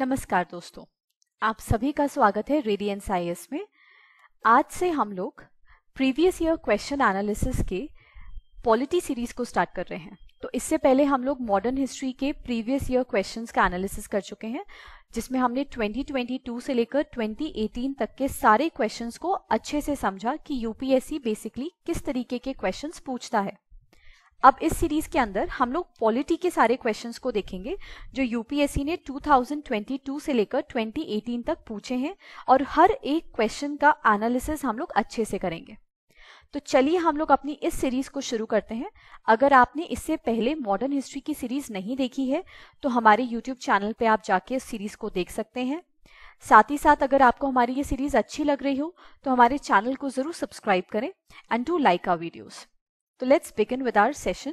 नमस्कार दोस्तों आप सभी का स्वागत है रेडियंस आई में आज से हम लोग प्रीवियस ईयर क्वेश्चन एनालिसिस के पॉलिटी सीरीज को स्टार्ट कर रहे हैं तो इससे पहले हम लोग मॉडर्न हिस्ट्री के प्रीवियस ईयर क्वेश्चंस का एनालिसिस कर चुके हैं जिसमें हमने 2022 से लेकर 2018 तक के सारे क्वेश्चंस को अच्छे से समझा कि यूपीएससी बेसिकली किस तरीके के क्वेश्चंस पूछता है अब इस सीरीज के अंदर हम लोग पॉलिटी के सारे क्वेश्चंस को देखेंगे जो यूपीएससी ने 2022 से लेकर 2018 तक पूछे हैं और हर एक क्वेश्चन का एनालिसिस हम लोग अच्छे से करेंगे तो चलिए हम लोग अपनी इस सीरीज को शुरू करते हैं अगर आपने इससे पहले मॉडर्न हिस्ट्री की सीरीज नहीं देखी है तो हमारे यूट्यूब चैनल पर आप जाके इस सीरीज को देख सकते हैं साथ ही साथ अगर आपको हमारी ये सीरीज अच्छी लग रही हो तो हमारे चैनल को जरूर सब्सक्राइब करें and to like our videos तो let's begin with our session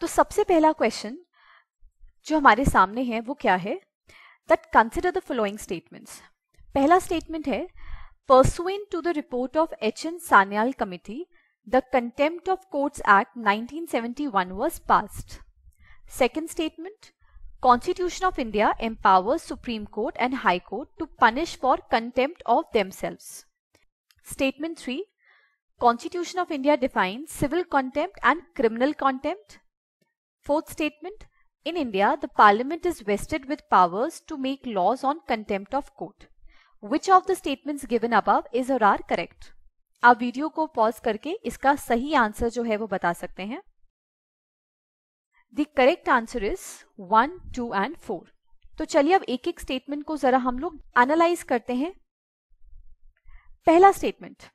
तो सबसे पहला क्वेश्चन जो हमारे सामने है वो क्या है that consider the following statements पहला स्टेटमेंट है pursuant to the report of H N Sanyal committee the contempt of courts act 1971 seventy one was pass second statement constitution of India empower supreme court and high court to punish for contempt of themselves statement three Constitution of India defines civil contempt and criminal contempt. Fourth statement, in India, the parliament is vested with powers to make laws on contempt of court. Which of the statements given above is or are correct? आप video को pause करके इसका सही answer जो है वो बता सकते हैं the correct answer is one two and four तो चलिए अब एक एक स्टेटमेंट को जरा हम लोग एनालाइज करते हैं पहला statement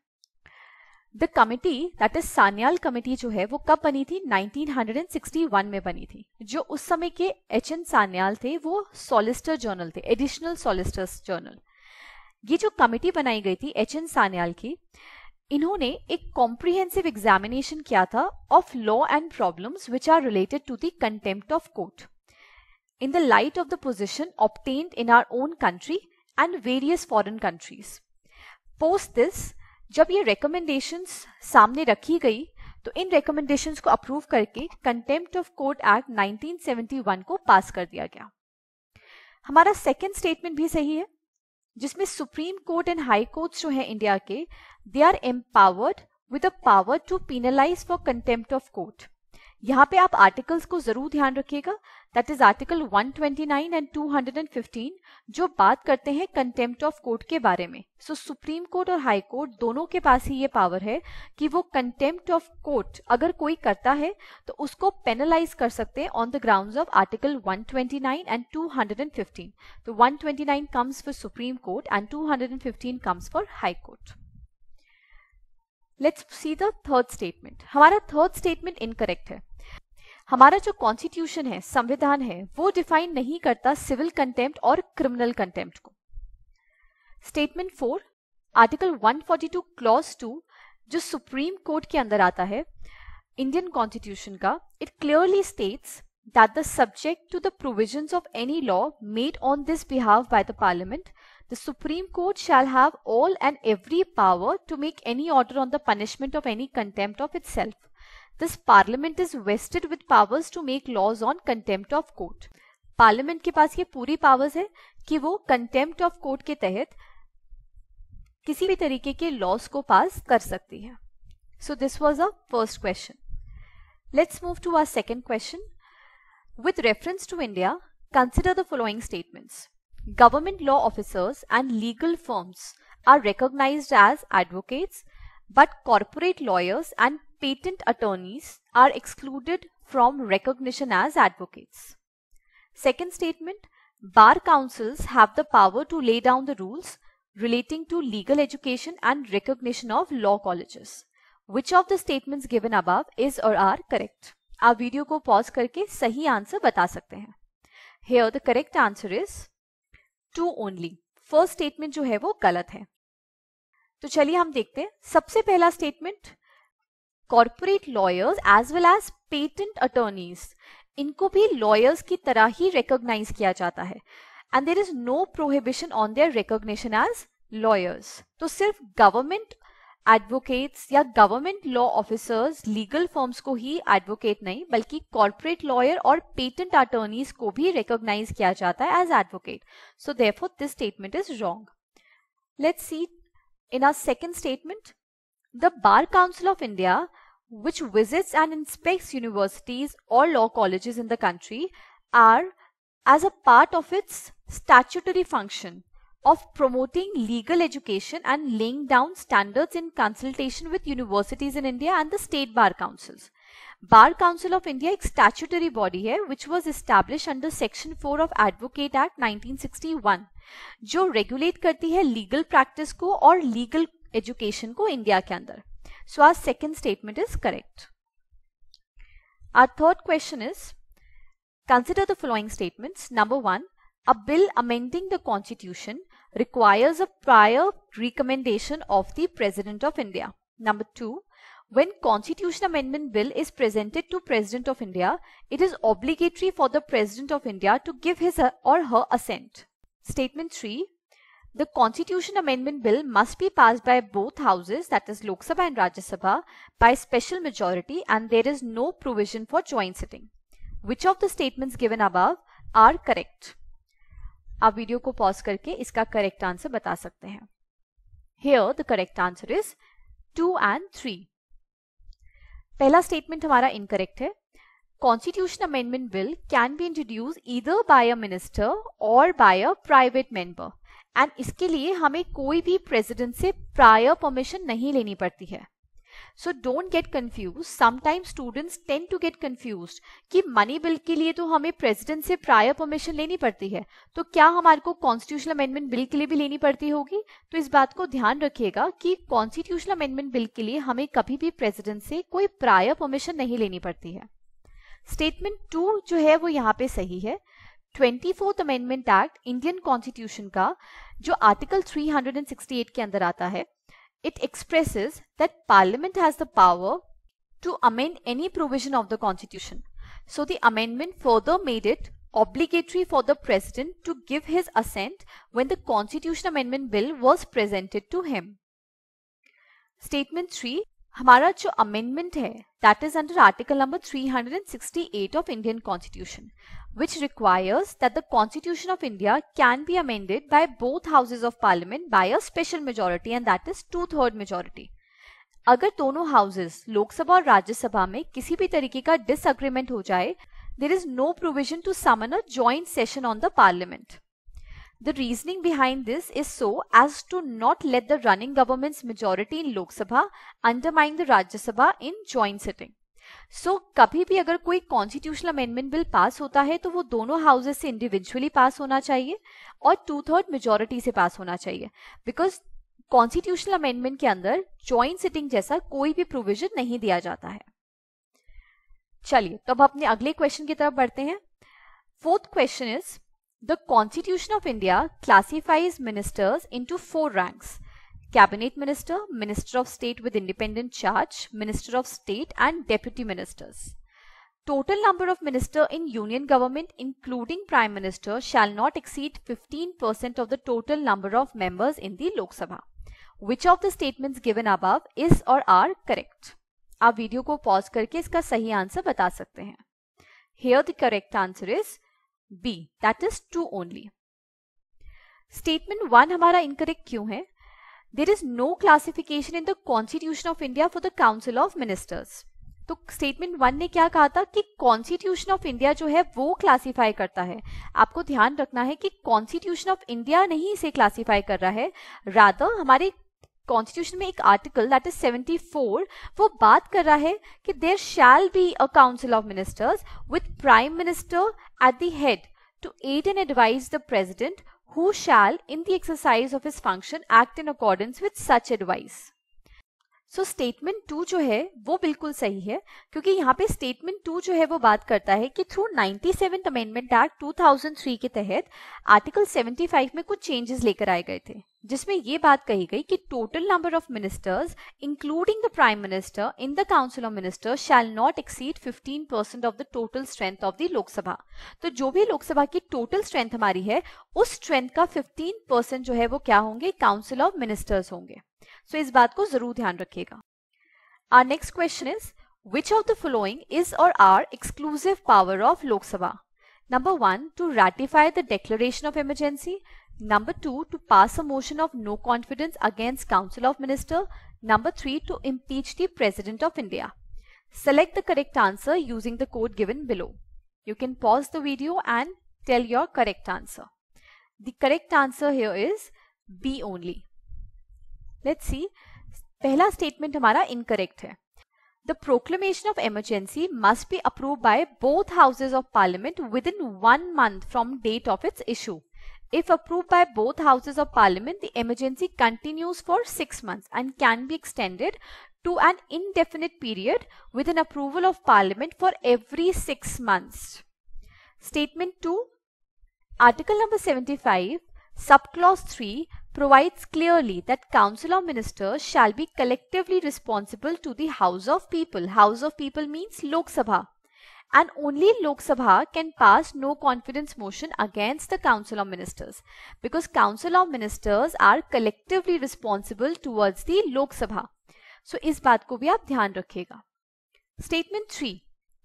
the committee that is Sanyal committee जो है वो कब बनी थी 1961 में बनी थी जो उस समय के एच एन सान्याल थे वो सोलिस्टर जर्नल थे एडिशनल सॉलिस्टर्स जर्नल ये जो कमिटी बनाई गई थी एच एन सान्याल की इन्होंने एक कॉम्प्रिहेंसिव एग्जामिनेशन किया था of law and problems which are related to the contempt of court in the light of the position obtained in our own country and various foreign countries post this जब ये recommendations सामने रखी गई तो इन recommendations को approve करके contempt of court act 1971 को पास कर दिया गया हमारा सेकेंड स्टेटमेंट भी सही है जिसमें supreme court and high court जो है इंडिया के they are empowered with power to penalise for contempt of court यहाँ पे आप आर्टिकल्स को जरूर ध्यान रखिएगा दैट इज आर्टिकल 129 एंड 215 जो बात करते हैं कंटेम्प्ट ऑफ कोर्ट के बारे में सो सुप्रीम कोर्ट और हाई कोर्ट दोनों के पास ही ये पावर है कि वो कंटेम्प्ट ऑफ कोर्ट अगर कोई करता है तो उसको पेनलाइज कर सकते हैं on the ground of article 129 and 215 तो 129 comes for supreme court and 215 comes for high court let's see the third statement हमारा थर्ड स्टेटमेंट इनकरेक्ट है हमारा जो कॉन्स्टिट्यूशन है संविधान है वो डिफाइन नहीं करता सिविल कंटेम्प्ट और क्रिमिनल कंटेम्प्ट को statement four article 142 forty two clause two जो सुप्रीम कोर्ट के अंदर आता है इंडियन कॉन्स्टिट्यूशन का it clearly states that the subject to the provision of any law made on this behalf by the parliament the supreme court shall have all and every power to make any order on the punishment of any contempt of itself This parliament is vested with powers to make laws on contempt of court. Parliament ke paas ye puri powers hai ki wo contempt of court ke tahit kisi bhi tarike ke laws ko pass kar sakti hai. So this was our first question. Let's move to our second question. With reference to India, consider the following statements. Government law officers and legal firms are recognized as advocates, but corporate lawyers and patent attorneys are excluded from recognition as advocates. Second statement, bar councils have the power to lay down the rules relating to legal education and recognition of law colleges. Which of the statements given above is or are correct? आप video को pause करके सही answer बता सकते हैं Here the correct answer is two only. First statement जो है वो गलत है तो चलिए हम देखते हैं सबसे पहला statement corporate lawyers as well as patent attorneys इनको भी लॉयर्स की तरह ही रिकोगनाइज किया जाता है and there is no prohibition on their recognition as lawyers तो सिर्फ गवर्नमेंट एडवोकेट्स या government law officers legal forms को ही एडवोकेट नहीं बल्कि कॉरपोरेट लॉयर और पेटेंट अटर्नीज को भी रिकोगनाइज किया जाता है as advocate so they this statement is wrong let see in our second statement the bar council of India which visits and inspects universities or law colleges in the country are as a part of its statutory function of promoting legal education and laying down standards in consultation with universities in India and the state bar councils. Bar Council of India a statutory body here which was established under section 4 of Advocate Act 1961 which regulate करती है legal practice को और legal education को India के अंदर so our second statement is correct. Our third question is, consider the following statements. Number one, a bill amending the constitution requires a prior recommendation of the President of India. Number two, when constitution amendment bill is presented to President of India, it is obligatory for the President of India to give his or her assent. Statement 3 the Constitution Amendment Bill must be passed by both houses, that is Lok Sabha and Rajya Sabha, by special majority and there is no provision for joint sitting. Which of the statements given above are correct? आप video को pause करके इसका correct answer बता सकते हैं Here the correct answer is two and three. पहला statement हमारा incorrect है Constitution Amendment Bill can be introduced either by a minister or by a private member. And इसके लिए हमें कोई भी प्रेसिडेंट से प्रायर परमिशन नहीं लेनी पड़ती है so don't get confuse sometime students tend to get confuse कि मनी बिल के लिए तो हमें प्रेसिडेंट से प्रायर परमिशन लेनी पड़ती है तो क्या हमारे को कॉन्स्टिट्यूशनल अमेंडमेंट बिल के लिए भी लेनी पड़ती होगी तो इस बात को ध्यान रखिएगा कि कॉन्स्टिट्यूशनल अमेंडमेंट बिल के लिए हमें कभी भी प्रेसिडेंट से कोई प्रायर परमिशन नहीं लेनी पड़ती है स्टेटमेंट टू जो है वो यहाँ पे सही है twenty fourth amendment act Indian constitution का जो आर्टिकल 368 के अंदर आता है it expresses that parliament has the power to amend any provision of the constitution. So the amendment further made it obligatory for the president to give his assent when the constitution amendment bill was presented to him. Statement 3 हमारा जो amendment है that is under article number 368 of Indian constitution which requires that the Constitution of India can be amended by both houses of parliament by a special majority and that is two-third majority. अगर दोनों Lok Sabha और राज्यसभा में किसी भी तरीके का disagreement हो जाए there is no provision to summon a joint session on The reasoning behind this is so as to not let the running government's majority in Lok Sabha undermine the Rajya Sabha in joint sitting. So so, कभी भी अगर कोई constitutional amendment bill pass होता है तो वो दोनों houses से इंडिविजुअली पास होना चाहिए और टू थर्ड मेजोरिटी से पास होना चाहिए बिकॉज कॉन्स्टिट्यूशनल अमेंडमेंट के अंदर ज्वाइंट सिटिंग जैसा कोई भी प्रोविजन नहीं दिया जाता है चलिए तो अब अपने अगले क्वेश्चन की तरफ बढ़ते हैं fourth question is the constitution of India classifies ministers to four ranks cabinet minister, minister of state with independent charge, minister of state and deputy ministers. Total number of minister in union government including prime minister shall not exceed 15% of the total number of members in the Lok Sabha. Which of the statements given above is or are correct? आप video को pause करके इसका सही answer बता सकते हैं here the correct answer is B that is two only statement one हमारा incorrect क्यों है there is no classification in the Constitution of India for the Council of Ministers. तो स्टेटमेंट वन ने क्या कहा था कि कॉन्स्टिट्यूशन ऑफ इंडिया जो है वो क्लासिफाई करता है आपको ध्यान रखना है कि कॉन्स्टिट्यूशन ऑफ इंडिया नहीं इसे क्लासिफाई कर रहा है राधर हमारे कॉन्स्टिट्यूशन में एक आर्टिकल दैट इज 74 वो बात कर रहा है कि there shall be a council of ministers with prime minister at the head to aid and advise the president who shall in the exercise of his function act in accordance with such advice. So statement two जो है वो बिल्कुल सही है क्योंकि यहाँ पे statement two जो है वो बात करता है कि थ्रू 97 अमेंडमेंट एक्ट 2003 के तहत आर्टिकल 75 में कुछ चेंजेस लेकर आए गए थे जिसमें ये बात कही गई कि total number of ministers including the prime minister in the council of minister shall not exceed 15 percent of the total strength of the Lok Sabha तो जो भी लोकसभा की टोटल स्ट्रेंथ हमारी है उस स्ट्रेंथ का 15 परसेंट जो है वो क्या होंगे काउंसिल ऑफ मिनिस्टर्स होंगे so, इस बात को जरूर ध्यान Our next question is: Which of the following is or are exclusive power of Lok Sabha? Number one, to ratify the declaration of emergency. Number two, to pass a motion of no confidence against Council of Minister. Number three, to impeach the President of India. Select the correct answer using the code given below. You can pause the video and tell your correct answer. The correct answer here is B only. Let's see. statement हमारा incorrect है The proclamation of emergency must be approved by both houses of parliament within one month from date of its issue. If approved by both houses of parliament, the emergency continues for six months and can be extended to an indefinite period with an approval of parliament for every six months. Statement 2, Article number 75, subclause 3 provides clearly that Council of Ministers shall be collectively responsible to the House of People. House of People means Lok Sabha. And only Lok Sabha can pass no confidence motion against the Council of Ministers because Council of Ministers are collectively responsible towards the Lok Sabha. So, इस बात को भी आप ध्यान रखिएगा. Statement 3.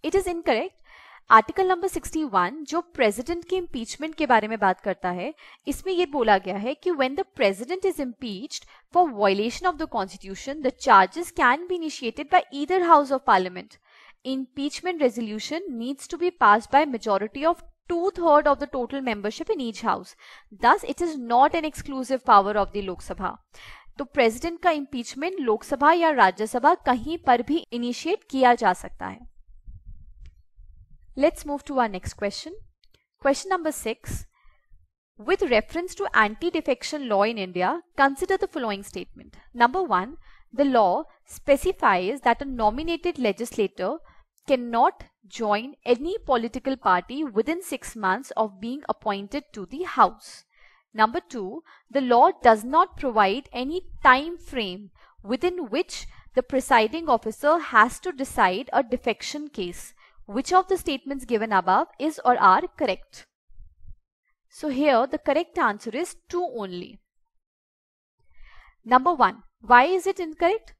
It is incorrect article number 61 जो president के impeachment के बारे में बात करता है इसमें यह बोला गया है कि when the president is impeached for violation of the constitution the charges can be initiated by either house of parliament impeachment resolution needs to be pass by majority of two third of the total membership in each house thus it is not an exclusive power of the Lok Sabha तो president का impeachment Lok Sabha या राज्यसभा कहीं पर भी initiate किया जा सकता है Let's move to our next question. Question number 6. With reference to anti-defection law in India, consider the following statement. Number 1. The law specifies that a nominated legislator cannot join any political party within 6 months of being appointed to the House. Number 2. The law does not provide any time frame within which the presiding officer has to decide a defection case which of the statements given above is or are correct. So here the correct answer is 2 only. Number 1. Why is it incorrect?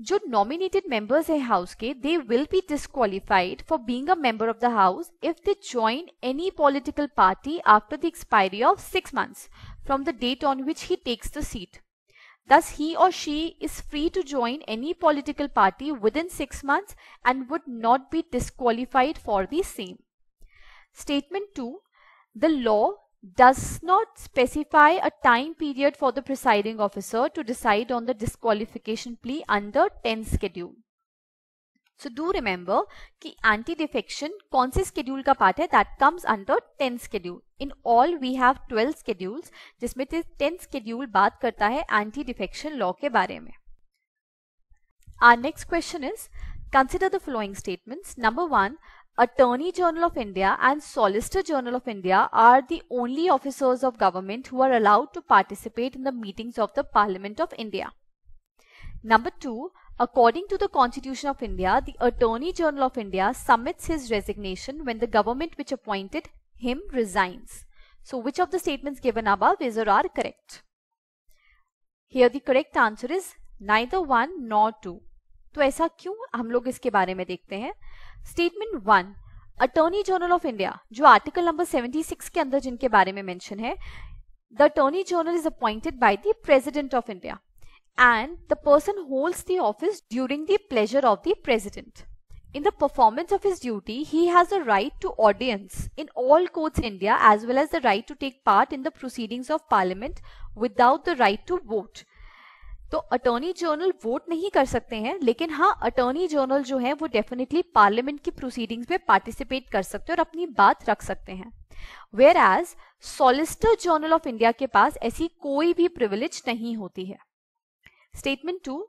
जो nominated members हैं house they will be disqualified for being a member of the house if they join any political party after the expiry of 6 months from the date on which he takes the seat. Thus, he or she is free to join any political party within six months and would not be disqualified for the same. Statement 2. The law does not specify a time period for the presiding officer to decide on the disqualification plea under 10 schedule. So do remember कि anti defection कौन से schedule का part है that comes under tenth schedule in all we have twelve schedules जिसमें tenth schedule बात करता है anti defection law के बारे में Our next question is consider the following statements. Number one, Attorney General of India and Solicitor General of India are the only officers of government who are allowed to participate in the meetings of the Parliament of India. Number two, According to the Constitution of India, the Attorney General of India submits his resignation when the government which appointed him resigns. So which of the statements given above is or are correct? Here the correct answer is neither one nor two. तो ऐसा क्यों हम लोग इसके बारे में देखते हैं statement one attorney general of India जो आर्टिकल नंबर 76 के अंदर जिनके बारे में मेंशन है the attorney general is appointed by the president of India and the person holds the office during the pleasure of the president. In the performance of his duty, he has a right to audience in all courts India as well as the right to take part in the proceedings of parliament without the right to vote. तो attorney general vote नहीं कर सकते हैं लेकिन हाँ attorney general जो है वो डेफिनेटली पार्लियामेंट की प्रोसीडिंग्स में पार्टिसिपेट कर सकते हैं और अपनी बात रख सकते हैं where as solicitor general of India के पास ऐसी कोई भी प्रिविलेज नहीं होती है Statement 2.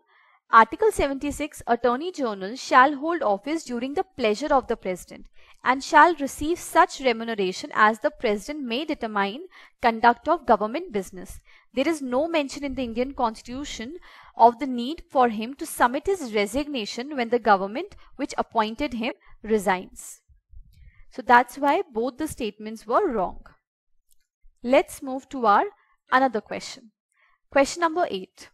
Article 76 Attorney General shall hold office during the pleasure of the President and shall receive such remuneration as the President may determine conduct of government business. There is no mention in the Indian Constitution of the need for him to submit his resignation when the government which appointed him resigns. So that's why both the statements were wrong. Let's move to our another question. Question number 8.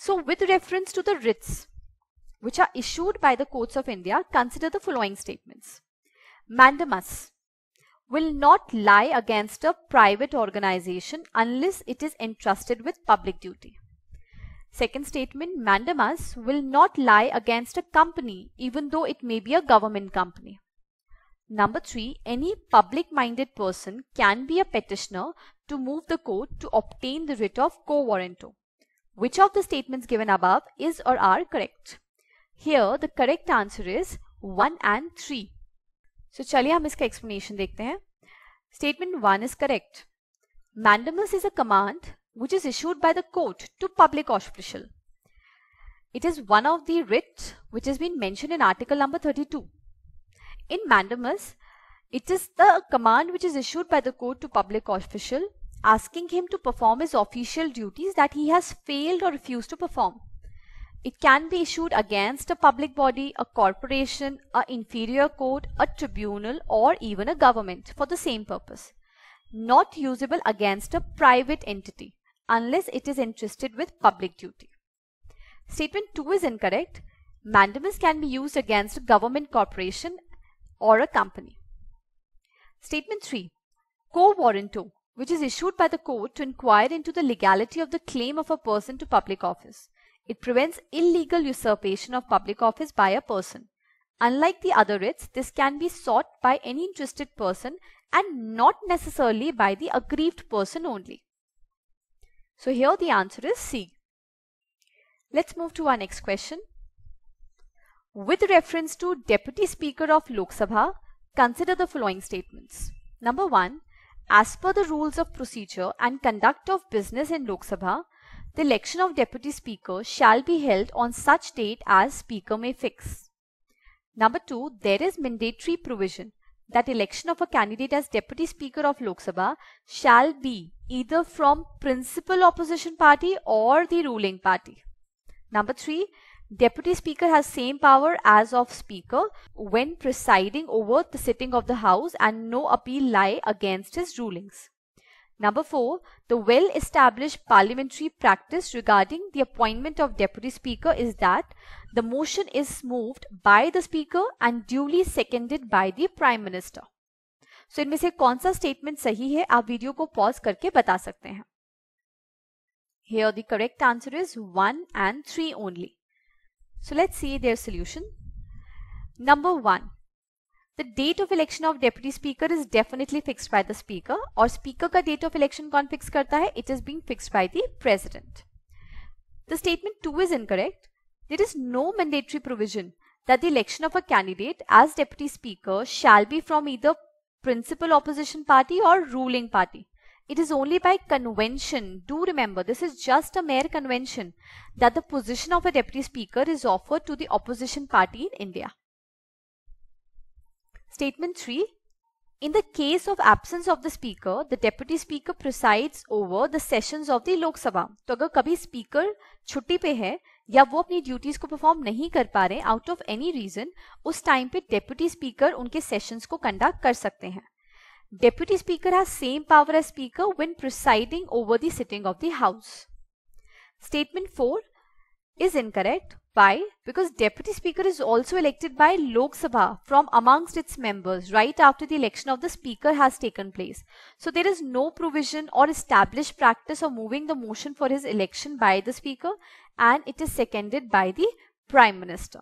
So with reference to the writs, which are issued by the courts of India, consider the following statements. Mandamus will not lie against a private organization unless it is entrusted with public duty. Second statement, mandamus will not lie against a company even though it may be a government company. Number three, any public-minded person can be a petitioner to move the court to obtain the writ of co-warranto. Which of the statements given above is or are correct? Here the correct answer is 1 and 3. So चलिए miska explanation देखते हैं. Statement 1 is correct. Mandamus is a command which is issued by the court to public official. It is one of the writ which has been mentioned in article number 32. In mandamus, it is the command which is issued by the court to public official asking him to perform his official duties that he has failed or refused to perform. It can be issued against a public body, a corporation, a inferior court, a tribunal or even a government for the same purpose. Not usable against a private entity unless it is entrusted with public duty. Statement 2 is incorrect. Mandamus can be used against a government corporation or a company. Statement 3. Co-warranto which is issued by the court to inquire into the legality of the claim of a person to public office. It prevents illegal usurpation of public office by a person. Unlike the other writs, this can be sought by any interested person and not necessarily by the aggrieved person only. So here the answer is C. Let's move to our next question. With reference to Deputy Speaker of Lok Sabha, consider the following statements. Number 1. As per the rules of procedure and conduct of business in Lok Sabha, the election of Deputy Speaker shall be held on such date as Speaker may fix. Number 2. There is mandatory provision that election of a candidate as Deputy Speaker of Lok Sabha shall be either from principal opposition party or the ruling party. Number 3. Deputy Speaker has same power as of Speaker when presiding over the sitting of the House and no appeal lie against his rulings. Number 4. The well-established parliamentary practice regarding the appointment of Deputy Speaker is that the motion is moved by the Speaker and duly seconded by the Prime Minister. so, in से कौन statement statement सही correct? आप video pause pause करके बता सकते हैं here the correct answer is one and three so let's see their solution. Number one, the date of election of deputy speaker is definitely fixed by the speaker or speaker का date of election कौन fix करता है? It is being fixed by the president. The statement 2 is incorrect. There is no mandatory provision that the election of a candidate as deputy speaker shall be from either principal opposition party or ruling party. It is only by convention, do remember this is just a mere convention, that the position of a deputy speaker is offered to the opposition party in India. Statement 3. In the case of absence of the speaker, the deputy speaker presides over the sessions of the Lok Sabha. to agar kabhi speaker chutti pe hai या वो अपनी duties को perform नहीं कर पा रहे out of any reason उस time पे डेप्यूटी स्पीकर उनके सेशंस को कंडक्ट कर सकते हैं Deputy Speaker has same power as Speaker when presiding over the sitting of the House. Statement 4 is incorrect. Why? Because Deputy Speaker is also elected by Lok Sabha from amongst its members right after the election of the Speaker has taken place. So there is no provision or established practice of moving the motion for his election by the Speaker and it is seconded by the Prime Minister.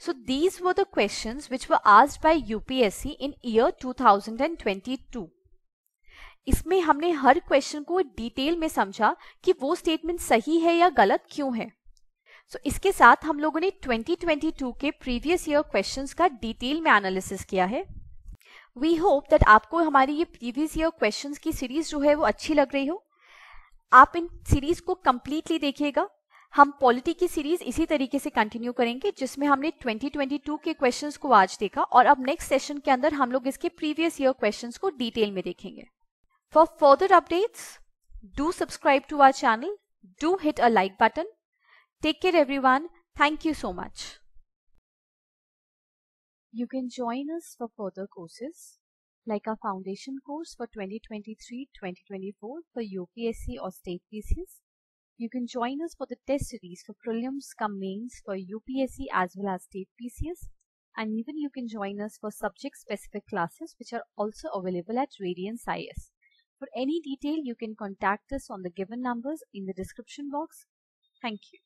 So these were the questions which were asked by UPSC in year 2022. इसमें हमने हर question को detail में समझा कि वो statement सही है या गलत क्यों है सो so, इसके साथ हम लोगों ने 2022 के प्रीवियस ईयर क्वेश्चंस का डिटेल में एनालिसिस किया है वी होप दैट आपको हमारी ये प्रीवियस ईयर क्वेश्चंस की सीरीज जो है वो अच्छी लग रही हो आप इन सीरीज को कंप्लीटली देखिएगा हम पॉलिटी की सीरीज इसी तरीके से कंटिन्यू करेंगे जिसमें हमने 2022 के क्वेश्चंस को आज देखा और अब नेक्स्ट सेशन के अंदर हम लोग इसके प्रीवियस ईयर क्वेश्चंस को डिटेल में देखेंगे for further updates do subscribe to our channel do hit a like button take care everyone thank you so much you can join us for further courses like a foundation course for twenty 2024 for UPSC और state PCS You can join us for the test series for prelims mains for UPSC as well as state PCS and even you can join us for subject specific classes which are also available at Radiance IS. For any detail you can contact us on the given numbers in the description box. Thank you.